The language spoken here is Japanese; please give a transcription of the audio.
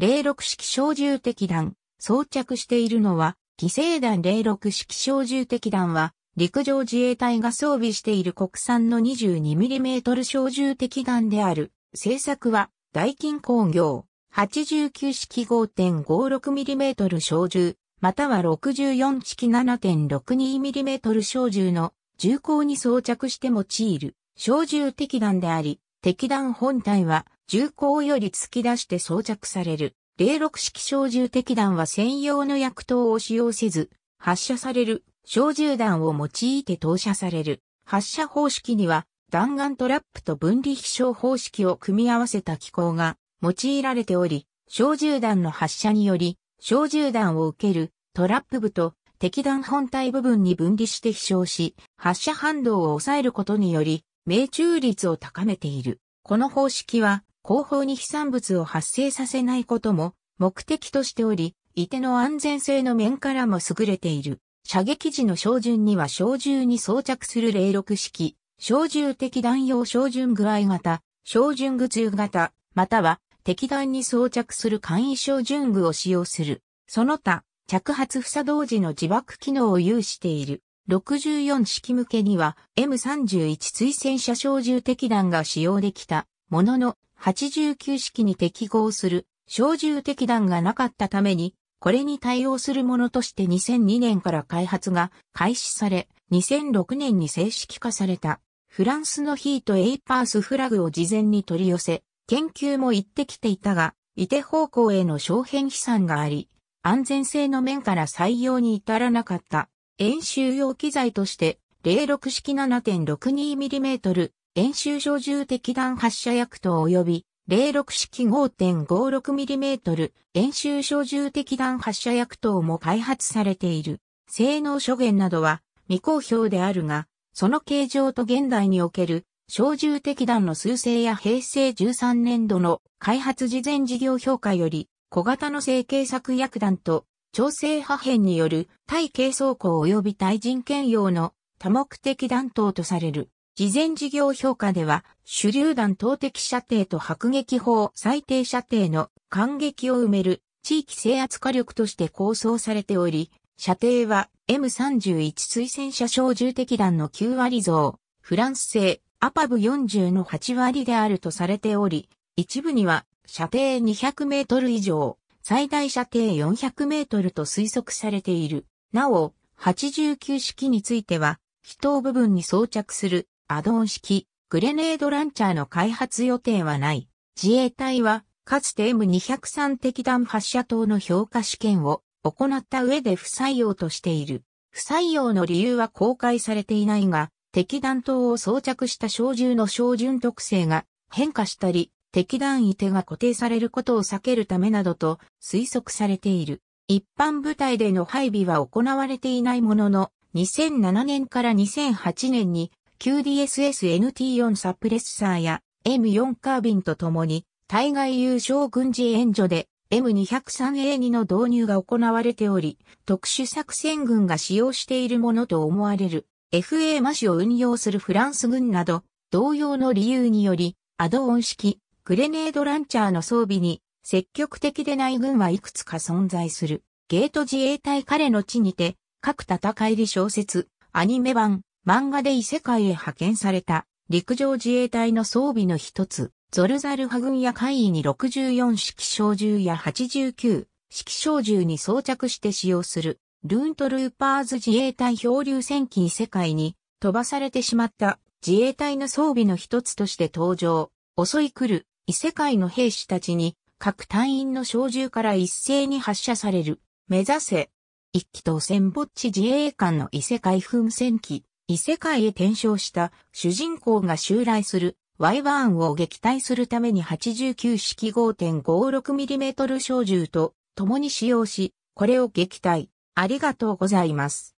06式小銃敵弾、装着しているのは、犠牲弾06式小銃敵弾は、陸上自衛隊が装備している国産の 22mm 小銃敵弾である。製作は、大金工業、89式 5.56mm 小銃、または64式 7.62mm 小銃の銃口に装着して用いる小銃敵弾であり、敵弾本体は銃口より突き出して装着される。06式小銃敵弾は専用の薬刀を使用せず、発射される小銃弾を用いて投射される。発射方式には弾丸トラップと分離飛翔方式を組み合わせた機構が用いられており、小銃弾の発射により、小銃弾を受けるトラップ部と敵弾本体部分に分離して飛翔し、発射反動を抑えることにより、命中率を高めている。この方式は後方に飛散物を発生させないことも目的としており、射手の安全性の面からも優れている。射撃時の照準には照準に装着する零録式、照準的弾用照準具合型、照準具通型、または敵弾に装着する簡易照準具を使用する。その他、着発不作動時の自爆機能を有している。64式向けには M31 推薦車照準敵弾が使用できたものの、89式に適合する小銃敵弾がなかったために、これに対応するものとして2002年から開発が開始され、2006年に正式化された。フランスのヒート・エイパースフラグを事前に取り寄せ、研究も行ってきていたが、伊手方向への小変飛散があり、安全性の面から採用に至らなかった。演習用機材として、06式 7.62mm 演習小銃敵弾発射薬等及び06式 5.56mm 演習小銃敵弾発射薬等も開発されている。性能諸言などは未公表であるが、その形状と現代における小銃敵弾の数勢や平成13年度の開発事前事業評価より小型の成形作薬弾と調整破片による対軽装甲及び対人兼用の多目的弾頭とされる。事前事業評価では、手榴弾投擲射程と迫撃砲最低射程の間撃を埋める地域制圧火力として構想されており、射程は M31 推薦射小銃敵弾の9割増、フランス製アパブ40の8割であるとされており、一部には射程200メートル以上、最大射程400メートルと推測されている。なお、89式については、飛頭部分に装着するアドン式グレネードランチャーの開発予定はない。自衛隊は、かつて M203 敵弾発射等の評価試験を行った上で不採用としている。不採用の理由は公開されていないが、敵弾頭を装着した小銃の小準特性が変化したり、敵弾位手が固定されることを避けるためなどと推測されている。一般部隊での配備は行われていないものの、2007年から2008年に QDSS-NT4 サプレッサーや M4 カービンとともに、対外優勝軍事援助で M203A2 の導入が行われており、特殊作戦軍が使用しているものと思われる FA マシを運用するフランス軍など、同様の理由により、アドオン式、グレネードランチャーの装備に、積極的でない軍はいくつか存在する。ゲート自衛隊彼の地にて、各戦いで小説、アニメ版、漫画で異世界へ派遣された陸上自衛隊の装備の一つ、ゾルザルハ軍や会議に64式小銃や89式小銃に装着して使用する、ルーントルーパーズ自衛隊漂流戦機異世界に飛ばされてしまった自衛隊の装備の一つとして登場、襲い来る異世界の兵士たちに各隊員の小銃から一斉に発射される、目指せ、一気当選ぼっち自衛官の異世界風船機。異世界へ転生した主人公が襲来する Y バーンを撃退するために89式 5.56mm 小銃と共に使用し、これを撃退。ありがとうございます。